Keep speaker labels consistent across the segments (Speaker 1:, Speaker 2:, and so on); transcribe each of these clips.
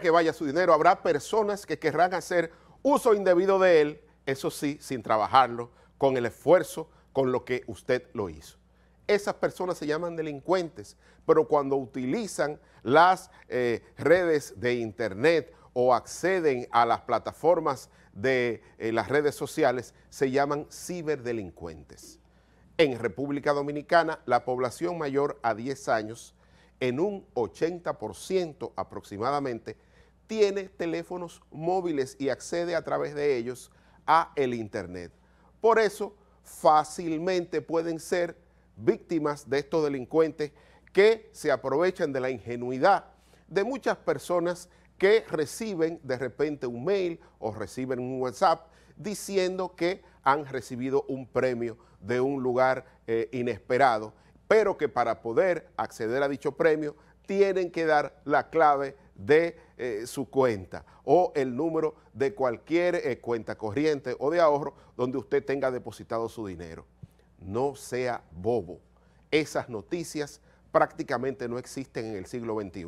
Speaker 1: que vaya su dinero, habrá personas que querrán hacer uso indebido de él, eso sí, sin trabajarlo, con el esfuerzo, con lo que usted lo hizo. Esas personas se llaman delincuentes, pero cuando utilizan las eh, redes de internet o acceden a las plataformas de eh, las redes sociales, se llaman ciberdelincuentes. En República Dominicana, la población mayor a 10 años en un 80% aproximadamente, tiene teléfonos móviles y accede a través de ellos a el Internet. Por eso, fácilmente pueden ser víctimas de estos delincuentes que se aprovechan de la ingenuidad de muchas personas que reciben de repente un mail o reciben un WhatsApp diciendo que han recibido un premio de un lugar eh, inesperado pero que para poder acceder a dicho premio tienen que dar la clave de eh, su cuenta o el número de cualquier eh, cuenta corriente o de ahorro donde usted tenga depositado su dinero. No sea bobo. Esas noticias prácticamente no existen en el siglo XXI.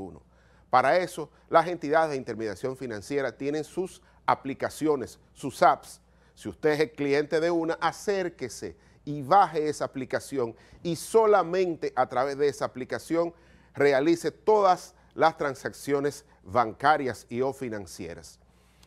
Speaker 1: Para eso, las entidades de intermediación financiera tienen sus aplicaciones, sus apps. Si usted es cliente de una, acérquese y baje esa aplicación y solamente a través de esa aplicación realice todas las transacciones bancarias y o financieras.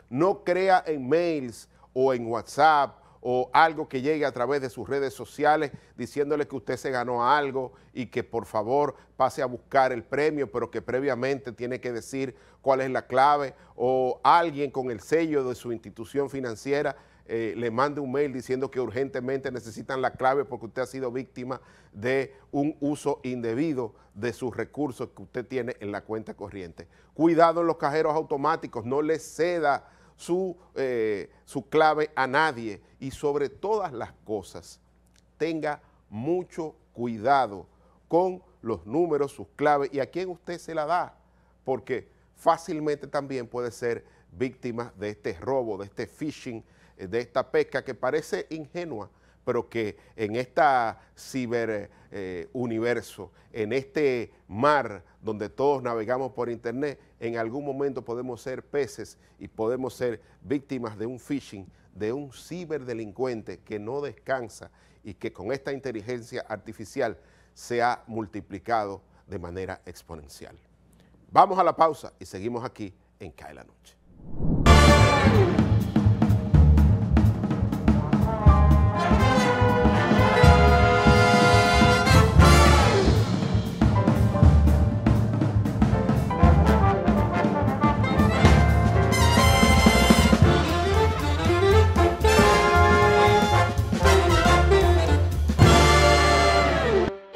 Speaker 1: No crea en mails o en WhatsApp o algo que llegue a través de sus redes sociales diciéndole que usted se ganó algo y que por favor pase a buscar el premio, pero que previamente tiene que decir cuál es la clave o alguien con el sello de su institución financiera eh, le mande un mail diciendo que urgentemente necesitan la clave porque usted ha sido víctima de un uso indebido de sus recursos que usted tiene en la cuenta corriente. Cuidado en los cajeros automáticos, no le ceda su, eh, su clave a nadie y sobre todas las cosas, tenga mucho cuidado con los números, sus claves y a quién usted se la da, porque fácilmente también puede ser víctima de este robo, de este phishing, eh, de esta pesca que parece ingenua, pero que en este ciberuniverso, eh, en este mar donde todos navegamos por internet, en algún momento podemos ser peces y podemos ser víctimas de un phishing, de un ciberdelincuente que no descansa y que con esta inteligencia artificial se ha multiplicado de manera exponencial. Vamos a la pausa y seguimos aquí en Cae la Noche.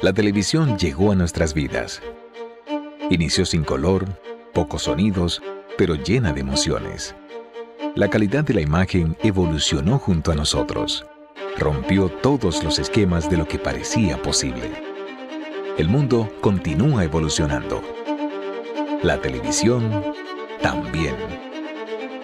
Speaker 2: la televisión llegó a nuestras vidas. Inició sin color, pocos sonidos, pero llena de emociones. La calidad de la imagen evolucionó junto a nosotros. Rompió todos los esquemas de lo que parecía posible. El mundo continúa evolucionando. La televisión también.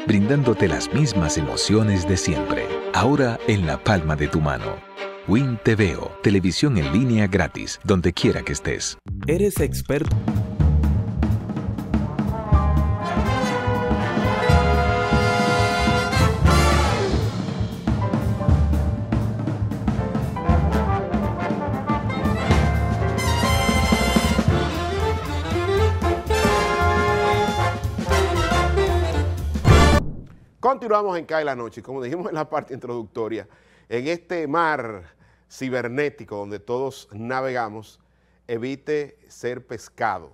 Speaker 2: Brindándote las mismas emociones de siempre, ahora en la palma de tu mano. Win TVO, televisión en línea gratis, donde quiera que estés. ¿Eres experto?
Speaker 1: Continuamos en CAE la Noche, como dijimos en la parte introductoria, en este mar cibernético donde todos navegamos, evite ser pescado,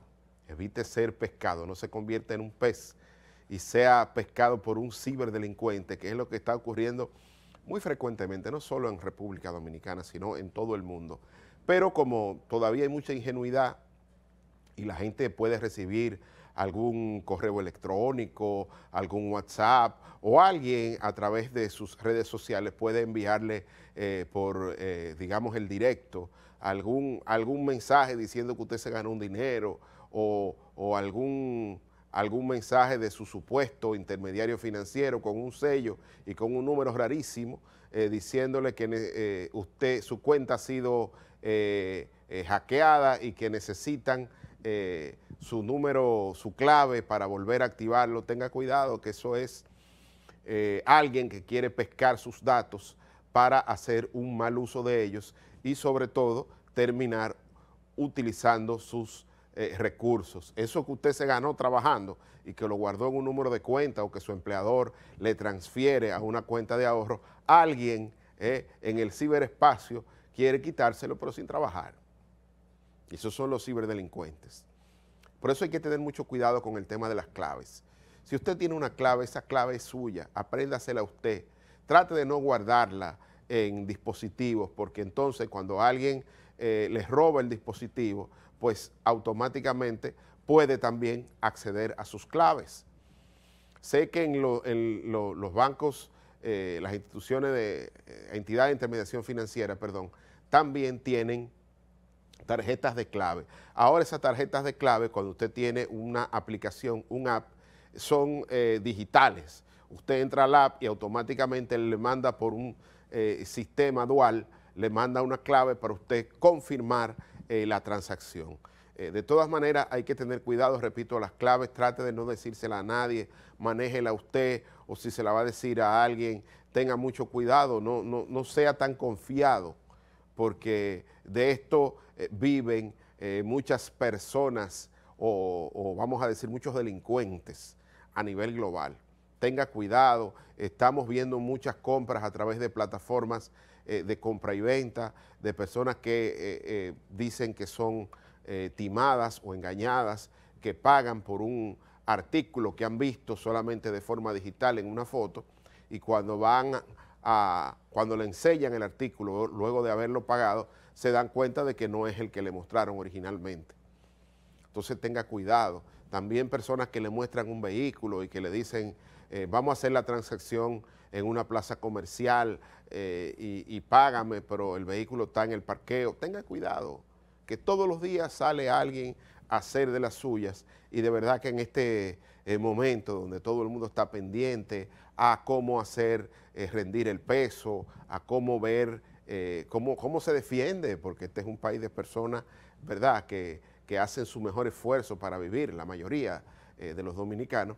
Speaker 1: evite ser pescado, no se convierta en un pez y sea pescado por un ciberdelincuente, que es lo que está ocurriendo muy frecuentemente, no solo en República Dominicana, sino en todo el mundo. Pero como todavía hay mucha ingenuidad y la gente puede recibir algún correo electrónico, algún WhatsApp o alguien a través de sus redes sociales puede enviarle eh, por, eh, digamos, el directo algún, algún mensaje diciendo que usted se ganó un dinero o, algún algún mensaje de su supuesto intermediario financiero con un sello y con un número rarísimo eh, diciéndole que usted, su cuenta ha sido hackeada y que necesitan su número, su clave para volver a activarlo, tenga cuidado que eso es eh, alguien que quiere pescar sus datos para hacer un mal uso de ellos y sobre todo terminar utilizando sus eh, recursos. Eso que usted se ganó trabajando y que lo guardó en un número de cuenta o que su empleador le transfiere a una cuenta de ahorro, alguien eh, en el ciberespacio quiere quitárselo pero sin trabajar. Esos son los ciberdelincuentes. Por eso hay que tener mucho cuidado con el tema de las claves. Si usted tiene una clave, esa clave es suya, apréndasela a usted. Trate de no guardarla en dispositivos, porque entonces cuando alguien eh, les roba el dispositivo, pues automáticamente puede también acceder a sus claves. Sé que en, los bancos, eh, las instituciones de eh, entidades de intermediación financiera, perdón, también tienen tarjetas de clave. Ahora esas tarjetas de clave, cuando usted tiene una aplicación, un app, son eh, digitales. Usted entra al app y automáticamente le manda por un eh, sistema dual, le manda una clave para usted confirmar eh, la transacción. de todas maneras, hay que tener cuidado, repito, las claves, trate de no decírsela a nadie, manéjela a usted o si se la va a decir a alguien, tenga mucho cuidado, no, no, no sea tan confiado porque de esto eh, viven eh, muchas personas o, vamos a decir muchos delincuentes a nivel global. Tenga cuidado, estamos viendo muchas compras a través de plataformas eh, de compra y venta, de personas que dicen que son timadas o engañadas, que pagan por un artículo que han visto solamente de forma digital en una foto y cuando van cuando le enseñan el artículo, luego de haberlo pagado, se dan cuenta de que no es el que le mostraron originalmente. Entonces tenga cuidado. También personas que le muestran un vehículo y que le dicen, eh, vamos a hacer la transacción en una plaza comercial eh, y, y, págame, pero el vehículo está en el parqueo. Tenga cuidado, que todos los días sale alguien hacer de las suyas y de verdad que en este eh, momento donde todo el mundo está pendiente a cómo hacer eh, rendir el peso, a cómo ver eh, cómo, se defiende, porque este es un país de personas, ¿verdad?, que, que hacen su mejor esfuerzo para vivir, la mayoría de los dominicanos,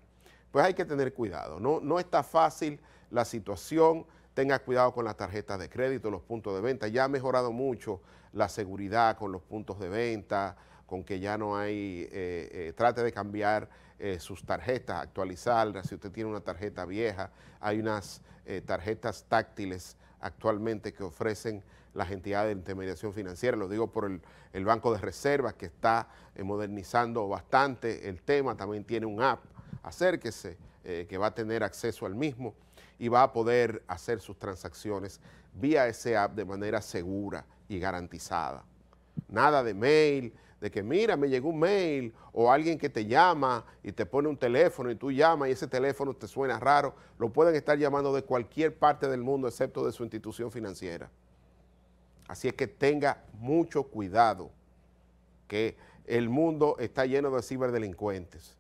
Speaker 1: pues hay que tener cuidado. No, no está fácil la situación, tenga cuidado con las tarjetas de crédito, los puntos de venta. Ya ha mejorado mucho la seguridad con los puntos de venta, con que ya no hay, eh, eh, trate de cambiar eh, sus tarjetas, actualizarlas, si usted tiene una tarjeta vieja, hay unas tarjetas táctiles actualmente que ofrecen las entidades de intermediación financiera, lo digo por el, el Banco de Reservas que está modernizando bastante el tema, también tiene un app, acérquese, que va a tener acceso al mismo y va a poder hacer sus transacciones vía ese app de manera segura y garantizada. Nada de mail, de que mira, me llegó un mail o alguien que te llama y te pone un teléfono y tú llamas y ese teléfono te suena raro, lo pueden estar llamando de cualquier parte del mundo excepto de su institución financiera. Así es que tenga mucho cuidado que el mundo está lleno de ciberdelincuentes.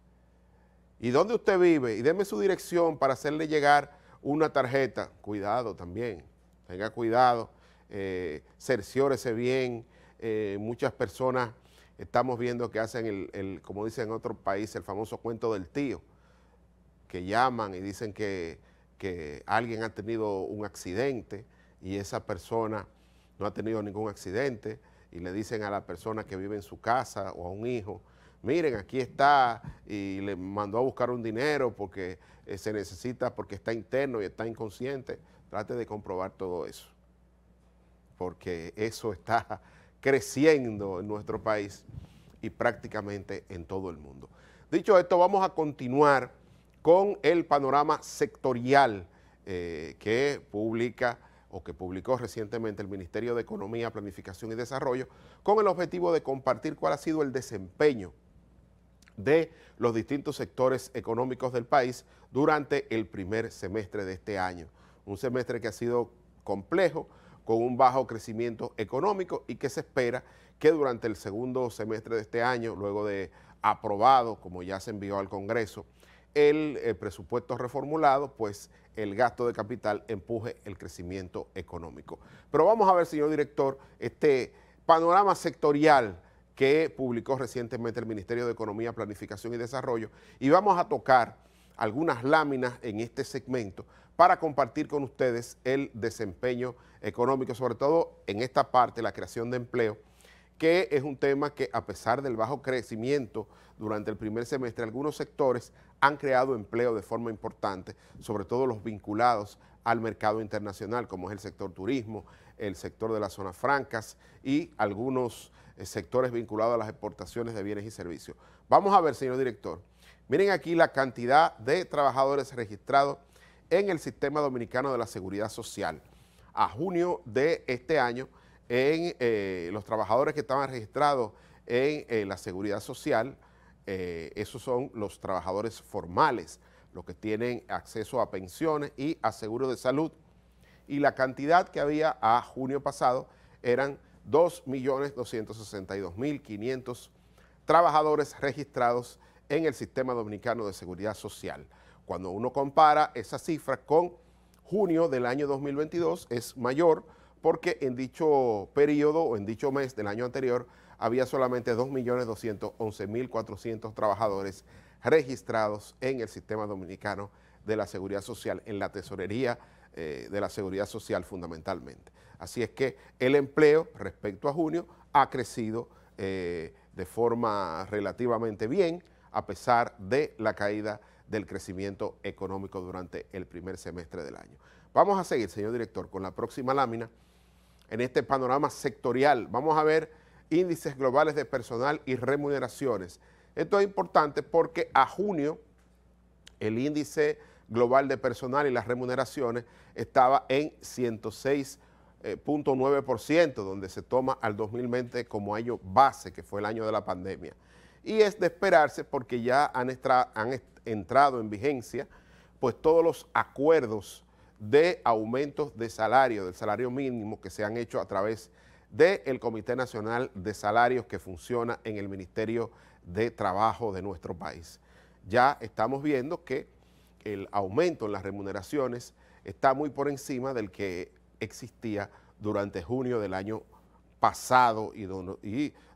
Speaker 1: ¿Y dónde usted vive? Y deme su dirección para hacerle llegar una tarjeta. Cuidado también, tenga cuidado, eh, cerciórese bien. Eh, muchas personas Estamos viendo que hacen, el, el como dicen en otro país, el famoso cuento del tío, que llaman y dicen que, alguien ha tenido un accidente y esa persona no ha tenido ningún accidente y le dicen a la persona que vive en su casa o a un hijo, miren, aquí está, y le mandó a buscar un dinero porque eh, se necesita, porque está interno y está inconsciente. Trate de comprobar todo eso, porque eso está creciendo en nuestro país y prácticamente en todo el mundo. Dicho esto, vamos a continuar con el panorama sectorial eh, que publica o que publicó recientemente el Ministerio de Economía, Planificación y Desarrollo, con el objetivo de compartir cuál ha sido el desempeño de los distintos sectores económicos del país durante el primer semestre de este año. Un semestre que ha sido complejo, con un bajo crecimiento económico y que se espera que durante el segundo semestre de este año, luego de aprobado, como ya se envió al Congreso, el, eh, presupuesto reformulado, pues el gasto de capital empuje el crecimiento económico. Pero vamos a ver, señor director, este panorama sectorial que publicó recientemente el Ministerio de Economía, Planificación y Desarrollo, y vamos a tocar algunas láminas en este segmento para compartir con ustedes el desempeño económico, sobre todo en esta parte, la creación de empleo, que es un tema que a pesar del bajo crecimiento durante el primer semestre, algunos sectores han creado empleo de forma importante, sobre todo los vinculados al mercado internacional, como es el sector turismo, el sector de las zonas francas y algunos eh, sectores vinculados a las exportaciones de bienes y servicios. Vamos a ver, señor director, Miren aquí la cantidad de trabajadores registrados en el Sistema Dominicano de la Seguridad Social. A junio de este año, en eh, los trabajadores que estaban registrados en eh, la Seguridad Social, eh, esos son los trabajadores formales, los que tienen acceso a pensiones y a seguros de salud. Y la cantidad que había a junio pasado eran 2.262.500 trabajadores registrados en el sistema dominicano de seguridad social. Cuando uno compara esa cifra con junio del año 2022, es mayor porque en dicho periodo o en dicho mes del año anterior había solamente 2.211.400 trabajadores registrados en el sistema dominicano de la seguridad social, en la tesorería eh, de la seguridad social fundamentalmente. Así es que el empleo respecto a junio ha crecido eh, de forma relativamente bien, a pesar de la caída del crecimiento económico durante el primer semestre del año. Vamos a seguir, señor director, con la próxima lámina. En este panorama sectorial vamos a ver índices globales de personal y remuneraciones. Esto es importante porque a junio el índice global de personal y las remuneraciones estaba en 106.9%, donde se toma al 2020 como año base, que fue el año de la pandemia y es de esperarse porque ya han, entrado en vigencia pues todos los acuerdos de aumentos de salario, del salario mínimo que se han hecho a través del Comité Nacional de Salarios que funciona en el Ministerio de Trabajo de nuestro país. Ya estamos viendo que el aumento en las remuneraciones está muy por encima del que existía durante junio del año pasado y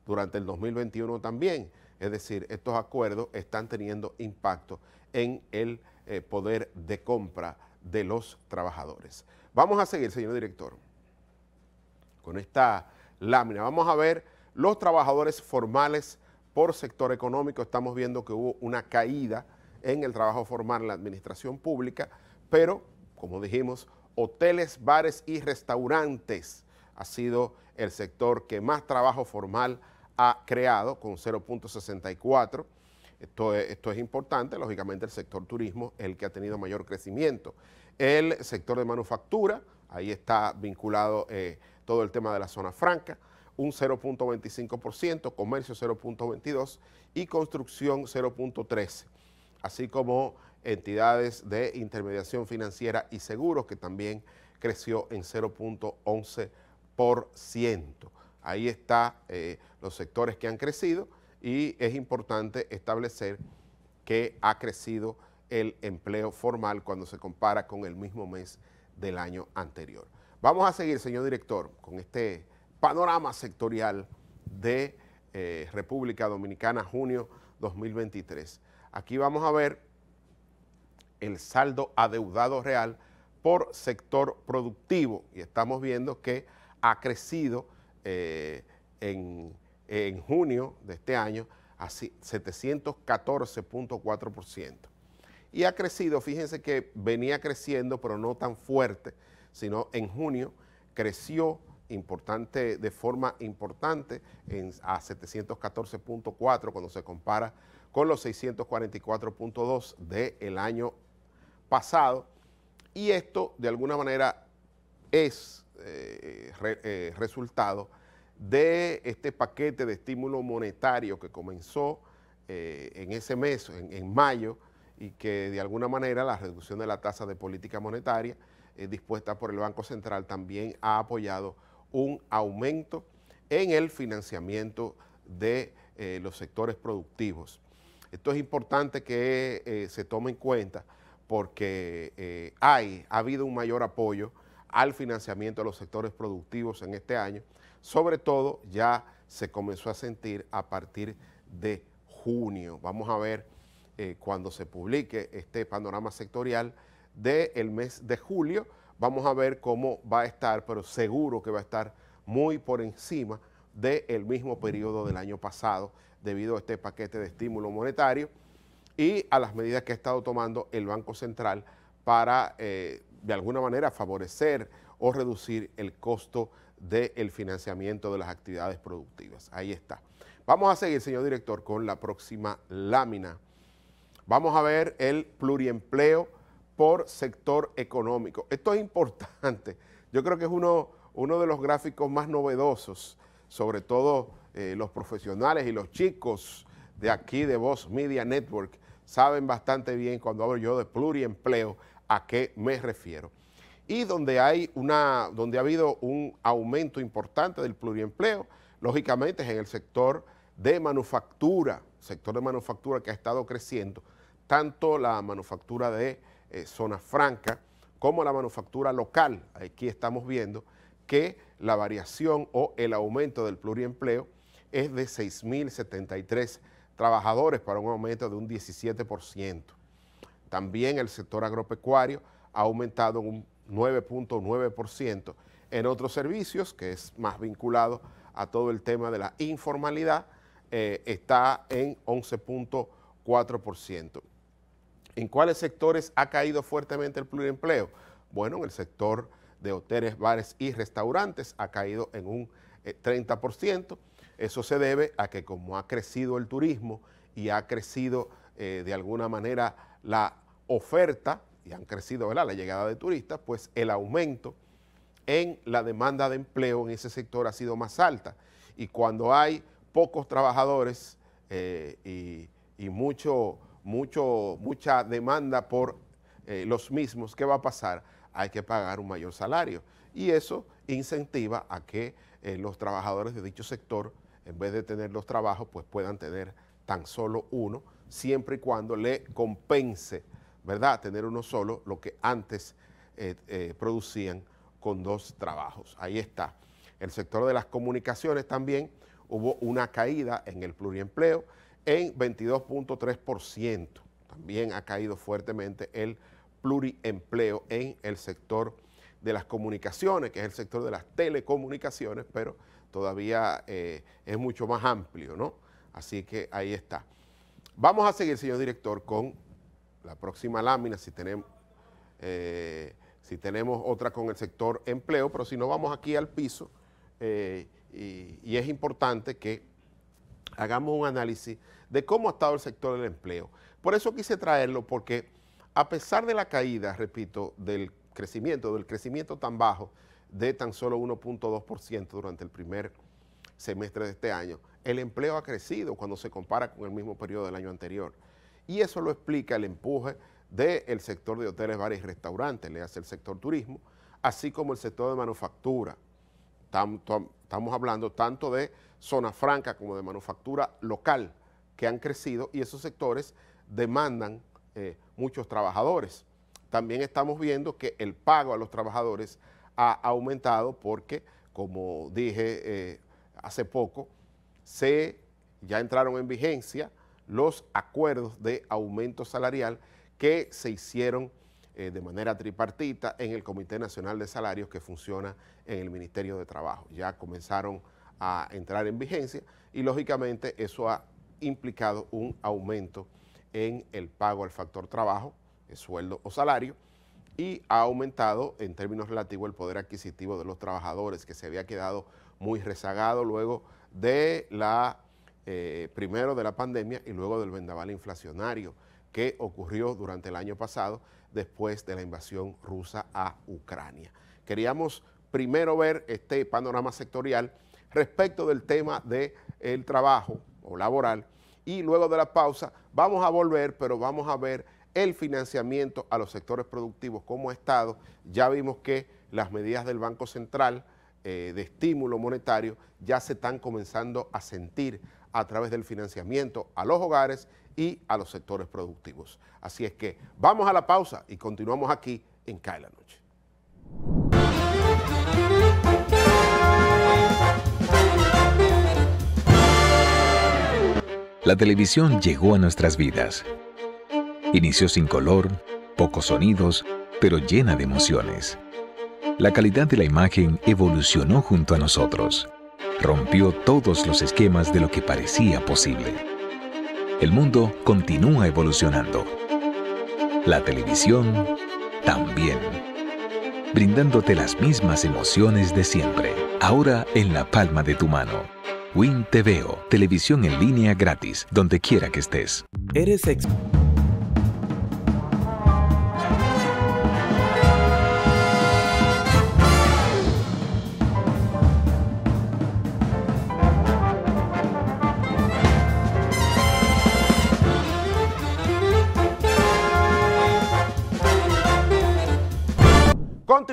Speaker 1: durante el 2021 también. Es decir, estos acuerdos están teniendo impacto en el eh, poder de compra de los trabajadores. Vamos a seguir, señor director, con esta lámina. Vamos a ver los trabajadores formales por sector económico. Estamos viendo que hubo una caída en el trabajo formal en la administración pública, pero, como dijimos, hoteles, bares y restaurantes ha sido el sector que más trabajo formal ha ha creado con 0.64. Esto es, esto es importante, lógicamente el sector turismo es el que ha tenido mayor crecimiento. El sector de manufactura, ahí está vinculado eh, todo el tema de la zona franca, un 0.25%, comercio 0.22% y construcción 0.13%, así como entidades de intermediación financiera y seguros que también creció en 0.11%. Ahí están eh, los sectores que han crecido y es importante establecer que ha crecido el empleo formal cuando se compara con el mismo mes del año anterior. Vamos a seguir, señor director, con este panorama sectorial de eh, República Dominicana junio 2023. Aquí vamos a ver el saldo adeudado real por sector productivo y estamos viendo que ha crecido eh, en, junio de este año a 714.4%. Y ha crecido, fíjense que venía creciendo, pero no tan fuerte, sino en junio creció importante, de forma importante en, a 714.4 cuando se compara con los 644.2 del año pasado. Y esto, de alguna manera, es eh, eh, resultado de este paquete de estímulo monetario que comenzó eh, en ese mes, en, mayo, y que de alguna manera la reducción de la tasa de política monetaria dispuesta por el Banco Central también ha apoyado un aumento en el financiamiento de los sectores productivos. Esto es importante que se tome en cuenta porque hay, ha habido un mayor apoyo al financiamiento de los sectores productivos en este año, sobre todo ya se comenzó a sentir a partir de junio. Vamos a ver eh, cuando se publique este panorama sectorial del mes de julio, vamos a ver cómo va a estar, pero seguro que va a estar muy por encima del el mismo periodo del año pasado debido a este paquete de estímulo monetario y a las medidas que ha estado tomando el Banco Central para eh, de alguna manera favorecer o reducir el costo del financiamiento de las actividades productivas. Ahí está. Vamos a seguir, señor director, con la próxima lámina. Vamos a ver el pluriempleo por sector económico. Esto es importante. Yo creo que es uno, uno de los gráficos más novedosos, sobre todo eh, los profesionales y los chicos de aquí de Voz Media Network saben bastante bien cuando hablo yo de pluriempleo a qué me refiero. Y donde, hay una, donde ha habido un aumento importante del pluriempleo, lógicamente es en el sector de manufactura, sector de manufactura que ha estado creciendo, tanto la manufactura de eh, zona franca como la manufactura local. Aquí estamos viendo que la variación o el aumento del pluriempleo es de 6.073 trabajadores para un aumento de un 17%. También el sector agropecuario ha aumentado un 9.9%. En otros servicios, que es más vinculado a todo el tema de la informalidad, eh, está en 11.4%. ¿En cuáles sectores ha caído fuertemente el pluriempleo? Bueno, en el sector de hoteles, bares y restaurantes ha caído en un 30%. Eh, Eso se debe a que como ha crecido el turismo y ha crecido eh, de alguna manera la oferta, y han crecido ¿verdad? la llegada de turistas, pues el aumento en la demanda de empleo en ese sector ha sido más alta. Y cuando hay pocos trabajadores eh, y, mucho, mucho, mucha demanda por eh, los mismos, ¿qué va a pasar? Hay que pagar un mayor salario. Y eso incentiva a que eh, los trabajadores de dicho sector, en vez de tener los trabajos, pues puedan tener tan solo uno, siempre y cuando le compense ¿verdad? Tener uno solo, lo que antes eh, eh, producían con dos trabajos. Ahí está. El sector de las comunicaciones también hubo una caída en el pluriempleo en 22.3%. También ha caído fuertemente el pluriempleo en el sector de las comunicaciones, que es el sector de las telecomunicaciones, pero todavía eh, es mucho más amplio, ¿no? Así que ahí está. Vamos a seguir, señor director, con la próxima lámina, si tenemos, eh, si tenemos otra con el sector empleo, pero si no vamos aquí al piso, eh, y, y es importante que hagamos un análisis de cómo ha estado el sector del empleo. Por eso quise traerlo, porque a pesar de la caída, repito, del crecimiento, del crecimiento tan bajo de tan solo 1.2% durante el primer semestre de este año, el empleo ha crecido cuando se compara con el mismo periodo del año anterior y eso lo explica el empuje del sector de hoteles, bares y restaurantes, le hace el sector turismo, así como el sector de manufactura. estamos hablando tanto de zona franca como de manufactura local que han crecido y esos sectores demandan eh, muchos trabajadores. También estamos viendo que el pago a los trabajadores ha aumentado porque, como dije eh, hace poco, se ya entraron en vigencia los acuerdos de aumento salarial que se hicieron eh, de manera tripartita en el Comité Nacional de Salarios que funciona en el Ministerio de Trabajo. Ya comenzaron a entrar en vigencia y lógicamente eso ha implicado un aumento en el pago al factor trabajo, el sueldo o salario, y ha aumentado en términos relativos el poder adquisitivo de los trabajadores que se había quedado muy rezagado luego de la eh, primero de la pandemia y luego del vendaval inflacionario que ocurrió durante el año pasado después de la invasión rusa a Ucrania. Queríamos primero ver este panorama sectorial respecto del tema del trabajo o laboral y luego de la pausa vamos a volver, pero vamos a ver el financiamiento a los sectores productivos como Estado. Ya vimos que las medidas del Banco Central eh, de estímulo monetario ya se están comenzando a sentir a través del financiamiento a los hogares y a los sectores productivos. Así es que vamos a la pausa y continuamos aquí en CAE la Noche.
Speaker 2: La televisión llegó a nuestras vidas. Inició sin color, pocos sonidos, pero llena de emociones. La calidad de la imagen evolucionó junto a nosotros rompió todos los esquemas de lo que parecía posible. El mundo continúa evolucionando. La televisión también. Brindándote las mismas emociones de siempre, ahora en la palma de tu mano. Win televisión en línea gratis, donde quiera que estés. Eres ex...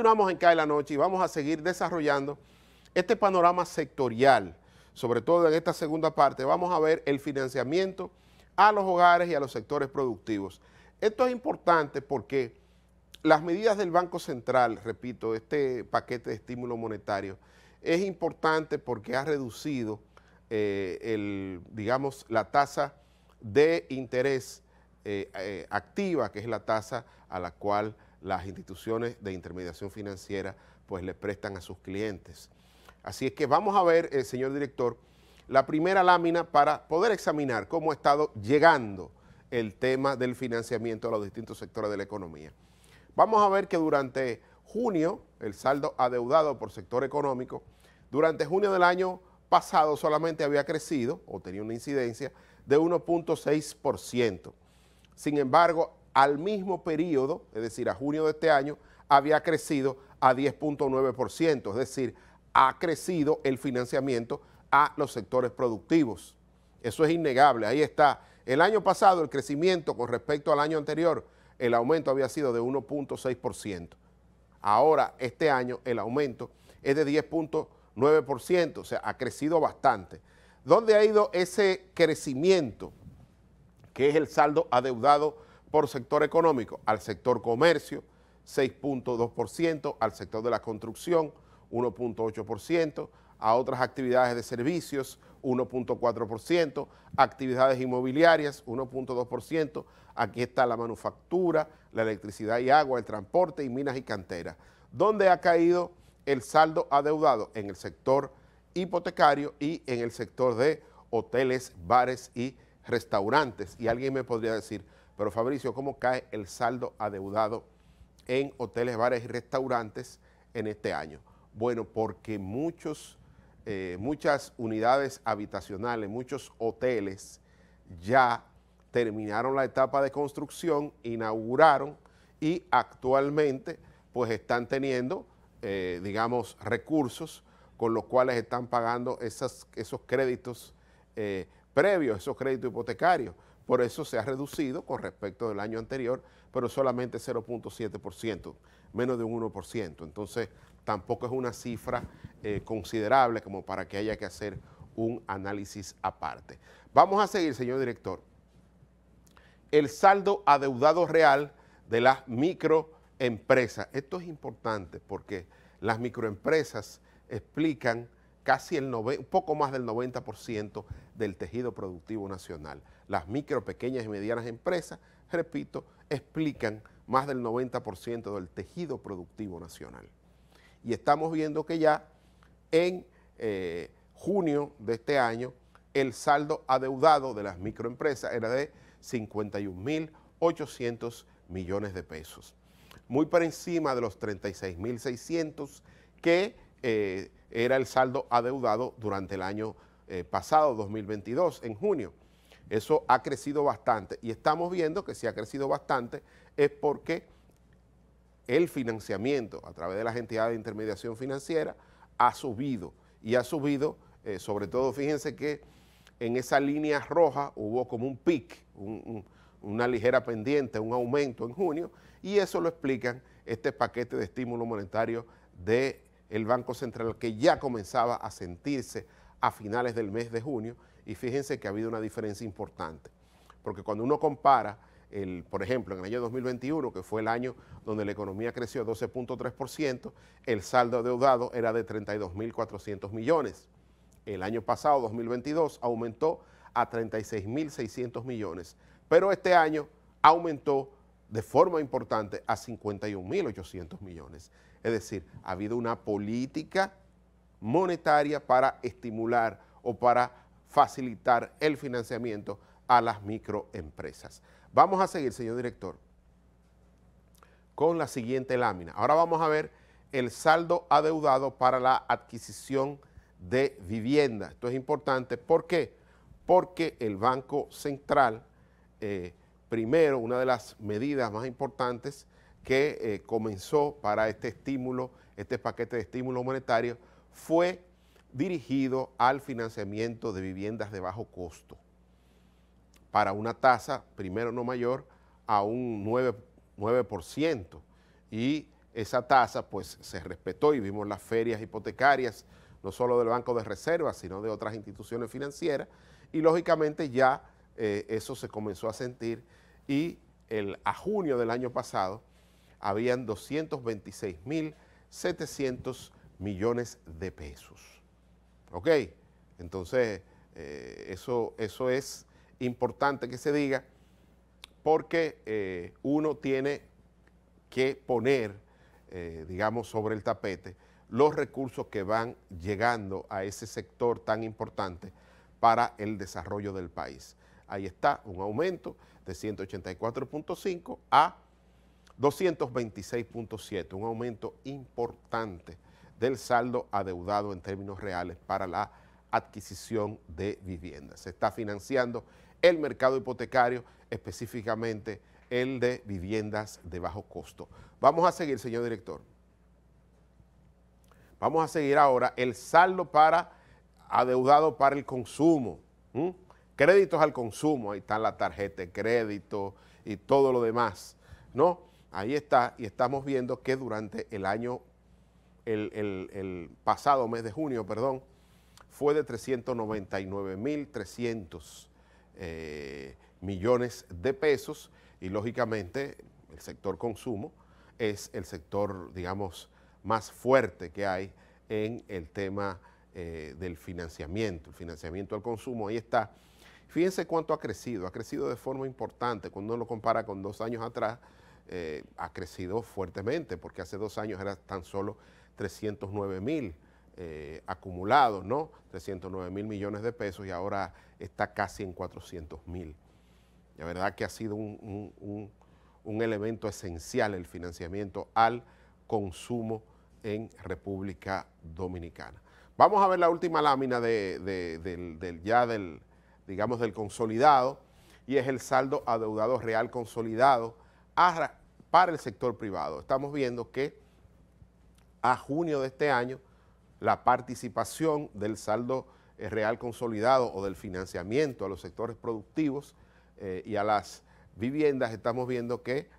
Speaker 1: vamos en CAE la Noche y vamos a seguir desarrollando este panorama sectorial, sobre todo en esta segunda parte. Vamos a ver el financiamiento a los hogares y a los sectores productivos. Esto es importante porque las medidas del Banco Central, repito, este paquete de estímulo monetario, es importante porque ha reducido, eh, el, digamos, la tasa de interés eh, eh, activa, que es la tasa a la cual las instituciones de intermediación financiera pues le prestan a sus clientes. Así es que vamos a ver, eh, señor director, la primera lámina para poder examinar cómo ha estado llegando el tema del financiamiento a los distintos sectores de la economía. Vamos a ver que durante junio, el saldo adeudado por sector económico, durante junio del año pasado solamente había crecido o tenía una incidencia de 1.6%. Sin embargo, al mismo periodo, es decir, a junio de este año, había crecido a 10.9%, es decir, ha crecido el financiamiento a los sectores productivos. Eso es innegable, ahí está. El año pasado el crecimiento con respecto al año anterior, el aumento había sido de 1.6%. Ahora, este año, el aumento es de 10.9%, o sea, ha crecido bastante. ¿Dónde ha ido ese crecimiento, que es el saldo adeudado por sector económico, al sector comercio 6.2%, al sector de la construcción 1.8%, a otras actividades de servicios 1.4%, actividades inmobiliarias 1.2%, aquí está la manufactura, la electricidad y agua, el transporte y minas y canteras. ¿Dónde ha caído el saldo adeudado? En el sector hipotecario y en el sector de hoteles, bares y restaurantes. Y alguien me podría decir, pero Fabricio, ¿cómo cae el saldo adeudado en hoteles, bares y restaurantes en este año? Bueno, porque muchos, eh, muchas unidades habitacionales, muchos hoteles ya terminaron la etapa de construcción, inauguraron y actualmente pues están teniendo, eh, digamos, recursos con los cuales están pagando esos créditos eh, previos, esos créditos hipotecarios. Por eso se ha reducido con respecto del año anterior, pero solamente 0.7%, menos de un 1%. Entonces, tampoco es una cifra eh, considerable como para que haya que hacer un análisis aparte. Vamos a seguir, señor director. El saldo adeudado real de las microempresas. Esto es importante porque las microempresas explican casi el un poco más del 90% del tejido productivo nacional las micro, pequeñas y medianas empresas, repito, explican más del 90% del tejido productivo nacional. Y estamos viendo que ya en eh, junio de este año el saldo adeudado de las microempresas era de 51.800 millones de pesos, muy por encima de los 36.600 que eh, era el saldo adeudado durante el año eh, pasado, 2022, en junio. Eso ha crecido bastante y estamos viendo que si ha crecido bastante es porque el financiamiento a través de las entidades de intermediación financiera ha subido y ha subido, eh, sobre todo fíjense que en esa línea roja hubo como un pic, una ligera pendiente, un aumento en junio y eso lo explican este paquete de estímulo monetario del el Banco Central que ya comenzaba a sentirse a finales del mes de junio y fíjense que ha habido una diferencia importante, porque cuando uno compara, el, por ejemplo, en el año 2021, que fue el año donde la economía creció 12.3%, el saldo deudado era de 32.400 millones. El año pasado, 2022, aumentó a 36.600 millones, pero este año aumentó de forma importante a 51.800 millones. Es decir, ha habido una política monetaria para estimular o para facilitar el financiamiento a las microempresas. Vamos a seguir, señor director, con la siguiente lámina. Ahora vamos a ver el saldo adeudado para la adquisición de vivienda. Esto es importante. ¿Por qué? Porque el Banco Central, eh, primero, una de las medidas más importantes que eh, comenzó para este estímulo, este paquete de estímulo monetario, fue dirigido al financiamiento de viviendas de bajo costo para una tasa, primero no mayor, a un 9%, y esa tasa pues se respetó y vimos las ferias hipotecarias, no solo del Banco de Reservas sino de otras instituciones financieras y lógicamente ya eh, eso se comenzó a sentir y el, a junio del año pasado habían 226.700 millones de pesos. ¿Ok? Entonces, eh, eso, eso es importante que se diga porque eh, uno tiene que poner, eh, digamos, sobre el tapete los recursos que van llegando a ese sector tan importante para el desarrollo del país. Ahí está un aumento de 184.5 a 226.7, un aumento importante del saldo adeudado en términos reales para la adquisición de viviendas. Se está financiando el mercado hipotecario, específicamente el de viviendas de bajo costo. Vamos a seguir, señor director. Vamos a seguir ahora el saldo para adeudado para el consumo. Créditos al consumo, ahí está la tarjeta de crédito y todo lo demás, ¿no? Ahí está, y estamos viendo que durante el año el, pasado mes de junio, perdón, fue de 399.300 eh, millones de pesos y lógicamente el sector consumo es el sector, digamos, más fuerte que hay en el tema eh, del financiamiento, el financiamiento al consumo, ahí está. Fíjense cuánto ha crecido, ha crecido de forma importante, cuando uno lo compara con dos años atrás, eh, ha crecido fuertemente, porque hace dos años era tan solo 309 mil eh, acumulados, ¿no? 309 mil millones de pesos y ahora está casi en 400 mil. La verdad que ha sido un, elemento esencial el financiamiento al consumo en República Dominicana. Vamos a ver la última lámina del, ya del, digamos, del consolidado y es el saldo adeudado real consolidado para el sector privado. Estamos viendo que a junio de este año la participación del saldo eh, real consolidado o del financiamiento a los sectores productivos eh, y a las viviendas, estamos viendo que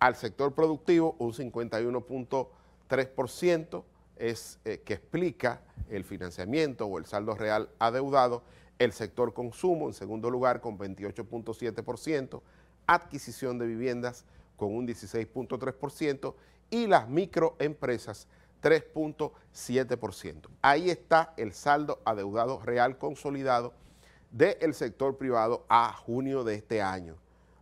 Speaker 1: al sector productivo un 51.3% es eh, que explica el financiamiento o el saldo real adeudado, el sector consumo en segundo lugar con 28.7%, adquisición de viviendas con un 16.3% y las microempresas 3.7%. Ahí está el saldo adeudado real consolidado del sector privado a junio de este año.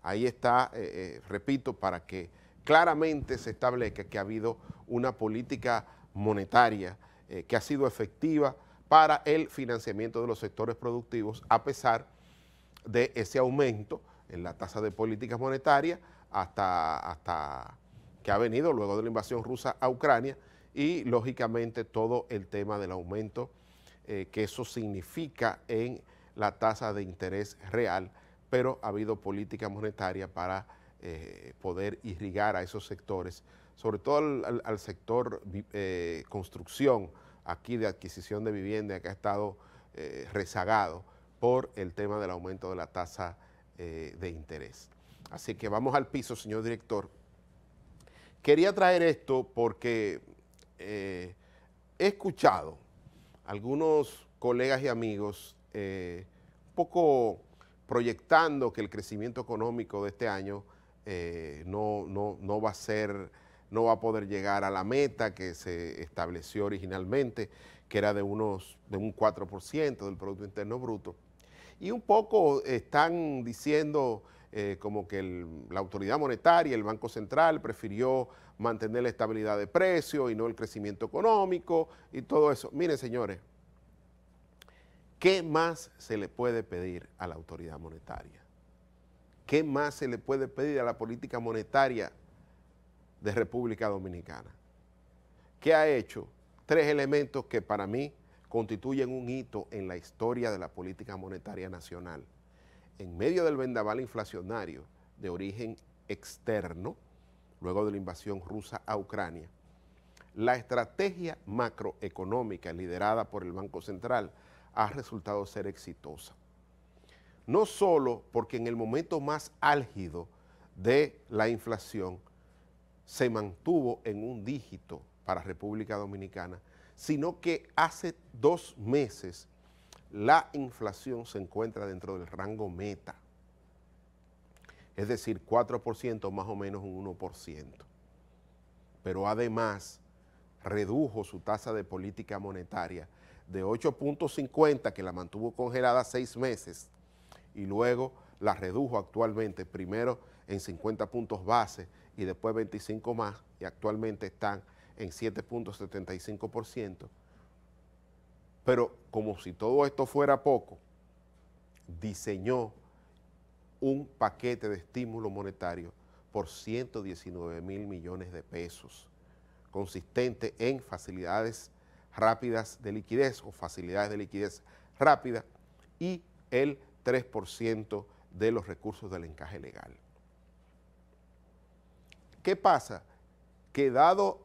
Speaker 1: Ahí está, eh, eh, repito, para que claramente se establezca que ha habido una política monetaria eh, que ha sido efectiva para el financiamiento de los sectores productivos a pesar de ese aumento en la tasa de políticas monetarias hasta, hasta que ha venido luego de la invasión rusa a Ucrania y lógicamente todo el tema del aumento eh, que eso significa en la tasa de interés real, pero ha habido política monetaria para eh, poder irrigar a esos sectores, sobre todo al, sector eh, construcción, aquí de adquisición de vivienda, que ha estado rezagado por el tema del aumento de la tasa de interés. Así que vamos al piso, señor director. Quería traer esto porque eh, he escuchado algunos colegas y amigos eh, un poco proyectando que el crecimiento económico de este año eh, no, va a ser, no va a poder llegar a la meta que se estableció originalmente, que era de, unos, de un 4% del Producto Interno Bruto. Y un poco están diciendo eh, como que la autoridad monetaria, el Banco Central, prefirió mantener la estabilidad de precios y no el crecimiento económico y todo eso. Miren, señores, ¿qué más se le puede pedir a la autoridad monetaria? ¿Qué más se le puede pedir a la política monetaria de República Dominicana? ¿Qué ha hecho tres elementos que para mí constituyen un hito en la historia de la política monetaria nacional en medio del vendaval inflacionario de origen externo, luego de la invasión rusa a Ucrania, la estrategia macroeconómica liderada por el Banco Central ha resultado ser exitosa. No solo porque en el momento más álgido de la inflación se mantuvo en un dígito para República Dominicana, sino que hace dos meses la inflación se encuentra dentro del rango meta, es decir, 4% más o menos un 1%. Pero además redujo su tasa de política monetaria de 8.50 que la mantuvo congelada seis meses y luego la redujo actualmente primero en 50 puntos base y después 25 más y actualmente están en 7.75% pero como si todo esto fuera poco, diseñó un paquete de estímulo monetario por 119 mil millones de pesos, consistente en facilidades rápidas de liquidez o facilidades de liquidez rápida y el 3% de los recursos del encaje legal. ¿Qué pasa? Que dado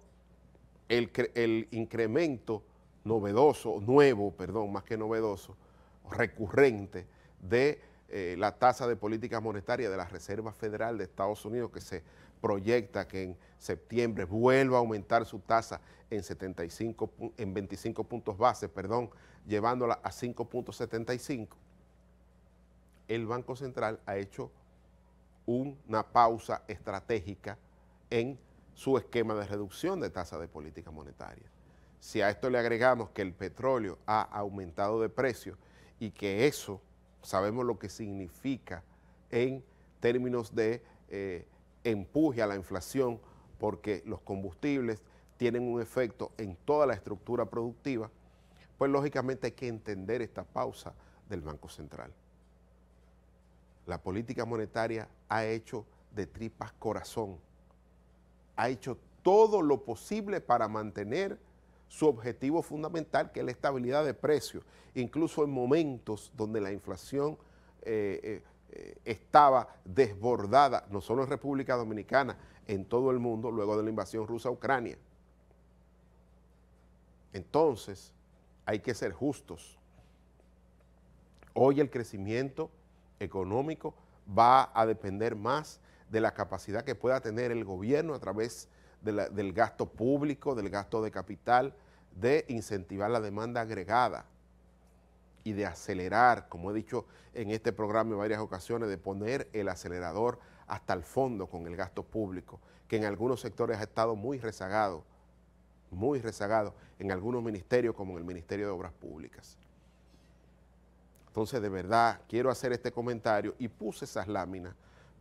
Speaker 1: el, el incremento novedoso, nuevo, perdón, más que novedoso, recurrente de eh, la tasa de política monetaria de la Reserva Federal de Estados Unidos que se proyecta que en septiembre vuelva a aumentar su tasa en, 75, en 25 puntos base, perdón, llevándola a 5.75, el Banco Central ha hecho una pausa estratégica en su esquema de reducción de tasa de política monetaria. Si a esto le agregamos que el petróleo ha aumentado de precio y que eso sabemos lo que significa en términos de eh, empuje a la inflación, porque los combustibles tienen un efecto en toda la estructura productiva, pues lógicamente hay que entender esta pausa del Banco Central. La política monetaria ha hecho de tripas corazón, ha hecho todo lo posible para mantener su objetivo fundamental, que es la estabilidad de precios, incluso en momentos donde la inflación eh, eh, estaba desbordada, no solo en República Dominicana, en todo el mundo, luego de la invasión rusa a Ucrania. Entonces, hay que ser justos. Hoy el crecimiento económico va a depender más de la capacidad que pueda tener el gobierno a través del gasto público, del gasto de capital, de incentivar la demanda agregada y de acelerar, como he dicho en este programa en varias ocasiones, de poner el acelerador hasta el fondo con el gasto público, que en algunos sectores ha estado muy rezagado, muy rezagado, en algunos ministerios como en el Ministerio de Obras Públicas. Entonces, de verdad, quiero hacer este comentario y puse esas láminas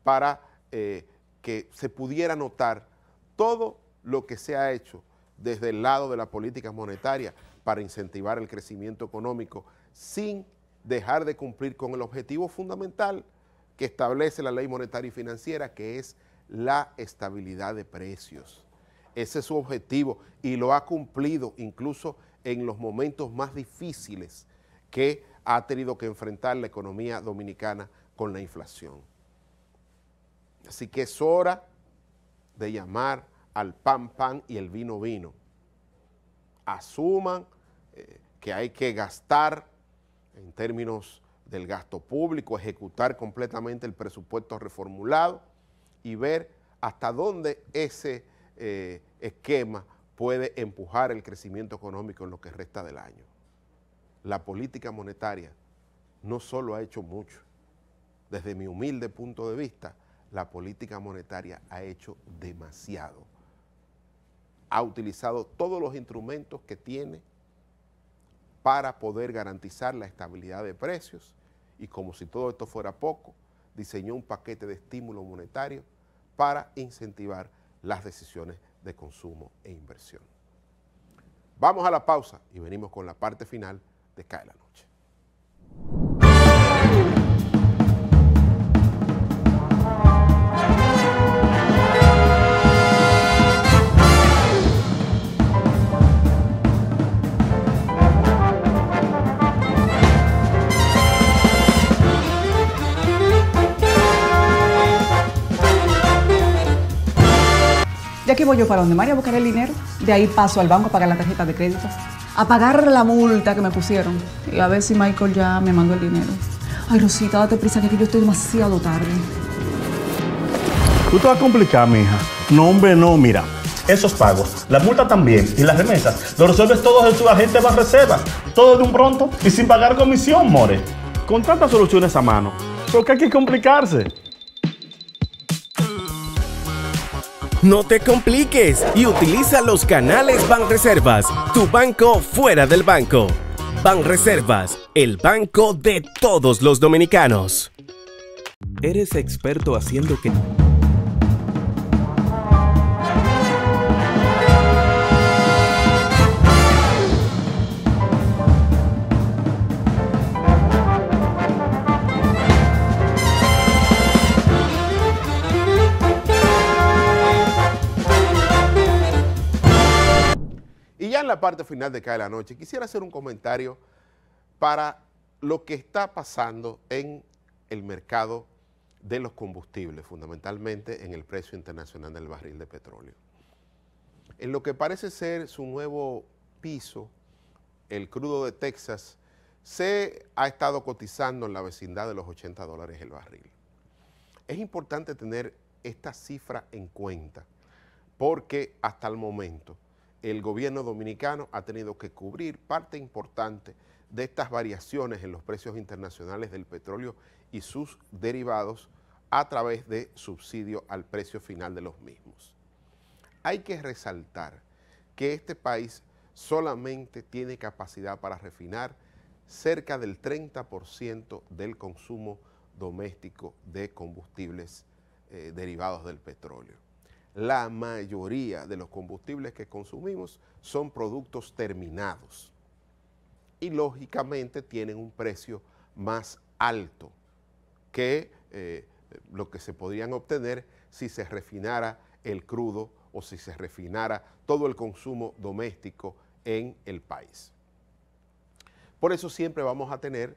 Speaker 1: para eh, que se pudiera notar todo lo que se ha hecho desde el lado de la política monetaria para incentivar el crecimiento económico sin dejar de cumplir con el objetivo fundamental que establece la ley monetaria y financiera, que es la estabilidad de precios. Ese es su objetivo y lo ha cumplido incluso en los momentos más difíciles que ha tenido que enfrentar la economía dominicana con la inflación. Así que es hora de llamar al pan pan y el vino vino. Asuman eh, que hay que gastar en términos del gasto público, ejecutar completamente el presupuesto reformulado y ver hasta dónde ese eh, esquema puede empujar el crecimiento económico en lo que resta del año. La política monetaria no solo ha hecho mucho, desde mi humilde punto de vista, la política monetaria ha hecho demasiado. Ha utilizado todos los instrumentos que tiene para poder garantizar la estabilidad de precios y como si todo esto fuera poco, diseñó un paquete de estímulo monetario para incentivar las decisiones de consumo e inversión. Vamos a la pausa y venimos con la parte final de Cae la Noche. ¿Ya qué voy yo para donde María a buscar el dinero? De ahí paso al banco a pagar la tarjeta de crédito, a pagar la multa que me pusieron y a ver si Michael ya me mandó el dinero. Ay, Rosita, date prisa, que yo estoy demasiado tarde. Tú te vas a complicar, mija. No, hombre, no, mira. Esos pagos, la multa también y las remesas, lo resuelves todo en su agente más reservas. Todo de un pronto y sin pagar comisión, more. Con tantas soluciones a mano, ¿por qué hay que complicarse? No te compliques y utiliza
Speaker 2: los canales Banreservas, tu banco fuera del banco. Banreservas, el banco de todos los dominicanos. ¿Eres experto haciendo que...
Speaker 1: parte final de cada la Noche, quisiera hacer un comentario para lo que está pasando en el mercado de los combustibles, fundamentalmente en el precio internacional del barril de petróleo. En lo que parece ser su nuevo piso, el crudo de Texas se ha estado cotizando en la vecindad de los 80 dólares el barril. Es importante tener esta cifra en cuenta porque hasta el momento el gobierno dominicano ha tenido que cubrir parte importante de estas variaciones en los precios internacionales del petróleo y sus derivados a través de subsidio al precio final de los mismos. Hay que resaltar que este país solamente tiene capacidad para refinar cerca del 30% del consumo doméstico de combustibles eh, derivados del petróleo la mayoría de los combustibles que consumimos son productos terminados y lógicamente tienen un precio más alto que eh, lo que se podrían obtener si se refinara el crudo o si se refinara todo el consumo doméstico en el país. Por eso siempre vamos a tener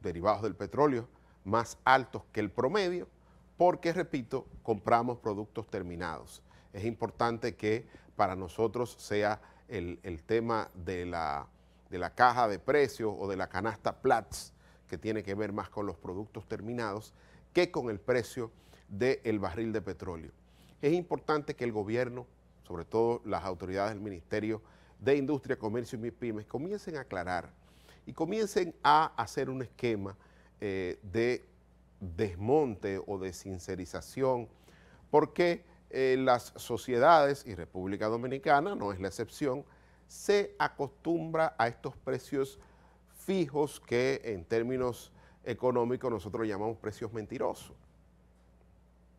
Speaker 1: derivados del petróleo más altos que el promedio porque, repito, compramos productos terminados. Es importante que para nosotros sea el, tema de la, caja de precios o de la canasta Platz, que tiene que ver más con los productos terminados que con el precio del barril de petróleo. Es importante que el gobierno, sobre todo las autoridades del Ministerio de Industria, Comercio y MIPIMES, comiencen a aclarar y comiencen a hacer un esquema eh, de desmonte o desincerización, porque eh, las sociedades, y República Dominicana no es la excepción, se acostumbra a estos precios fijos que en términos económicos nosotros llamamos precios mentirosos.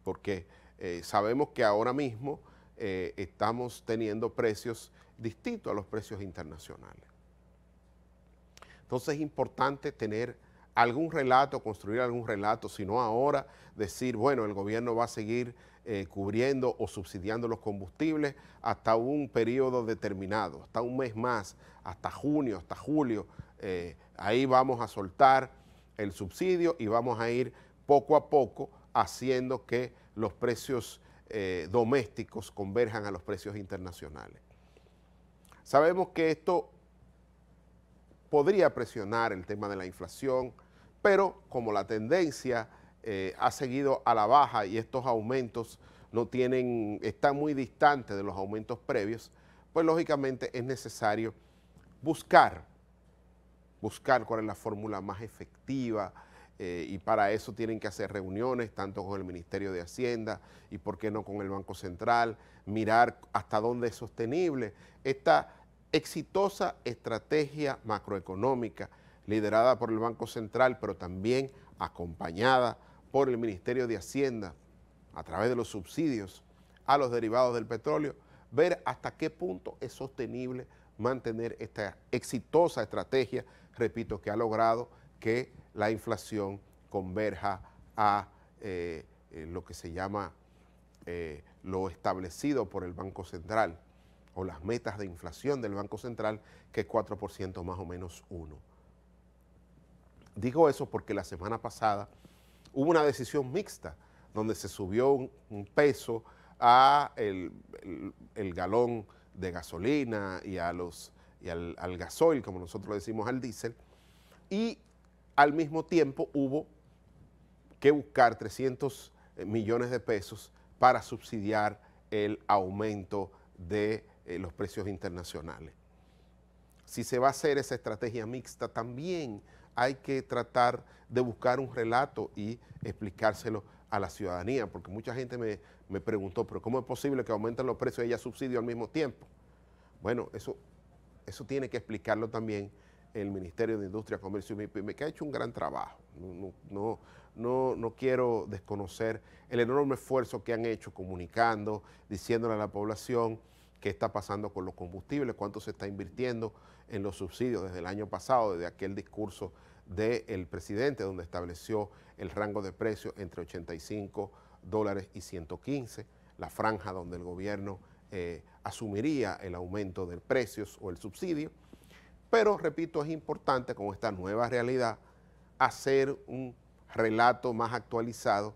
Speaker 1: Porque eh, sabemos que ahora mismo eh, estamos teniendo precios distintos a los precios internacionales. Entonces es importante tener algún relato, construir algún relato, sino ahora decir, bueno, el gobierno va a seguir eh, cubriendo o subsidiando los combustibles hasta un periodo determinado, hasta un mes más, hasta junio, hasta julio. Eh, ahí vamos a soltar el subsidio y vamos a ir poco a poco haciendo que los precios eh, domésticos converjan a los precios internacionales. Sabemos que esto podría presionar el tema de la inflación, pero como la tendencia eh, ha seguido a la baja y estos aumentos no tienen, están muy distantes de los aumentos previos, pues lógicamente es necesario buscar, buscar cuál es la fórmula más efectiva eh, y para eso tienen que hacer reuniones tanto con el Ministerio de Hacienda y por qué no con el Banco Central, mirar hasta dónde es sostenible esta exitosa estrategia macroeconómica liderada por el Banco Central, pero también acompañada por el Ministerio de Hacienda a través de los subsidios a los derivados del petróleo, ver hasta qué punto es sostenible mantener esta exitosa estrategia, repito, que ha logrado que la inflación converja a eh, eh, lo que se llama eh, lo establecido por el Banco Central o las metas de inflación del Banco Central, que es 4% más o menos 1. Digo eso porque la semana pasada hubo una decisión mixta donde se subió un, peso al el, galón de gasolina y, a los, al, gasoil, como nosotros le decimos al diésel, y al mismo tiempo hubo que buscar 300 eh, millones de pesos para subsidiar el aumento de eh, los precios internacionales. Si se va a hacer esa estrategia mixta, también hay que tratar de buscar un relato y explicárselo a la ciudadanía, porque mucha gente me, preguntó, pero ¿cómo es posible que aumenten los precios y haya subsidio al mismo tiempo? Bueno, eso, eso tiene que explicarlo también el Ministerio de Industria, Comercio y MIPYME, que ha hecho un gran trabajo. No, no, no, quiero desconocer el enorme esfuerzo que han hecho comunicando, diciéndole a la población qué está pasando con los combustibles, cuánto se está invirtiendo en los subsidios desde el año pasado, desde aquel discurso del presidente donde estableció el rango de precios entre 85 dólares y 115, la franja donde el gobierno eh, asumiría el aumento de precios o el subsidio. Pero, repito, es importante con esta nueva realidad hacer un relato más actualizado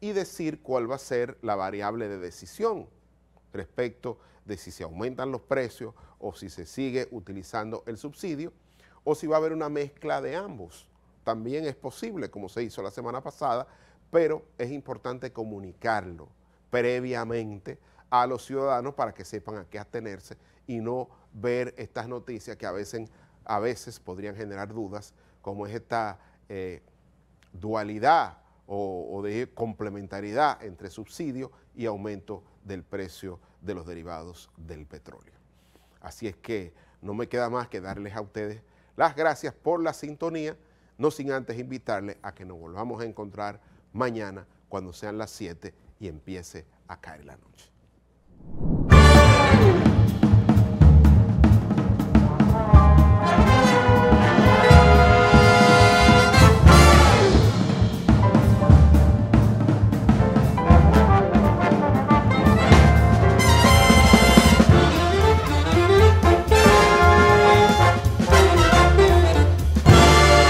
Speaker 1: y decir cuál va a ser la variable de decisión respecto de si se aumentan los precios o si se sigue utilizando el subsidio o si va a haber una mezcla de ambos. También es posible, como se hizo la semana pasada, pero es importante comunicarlo previamente a los ciudadanos para que sepan a qué atenerse y no ver estas noticias que a veces, a veces podrían generar dudas, como es esta eh, dualidad o, o, de complementariedad entre subsidio y aumento del precio de los derivados del petróleo. Así es que no me queda más que darles a ustedes las gracias por la sintonía, no sin antes invitarles a que nos volvamos a encontrar mañana cuando sean las 7 y empiece a caer la noche.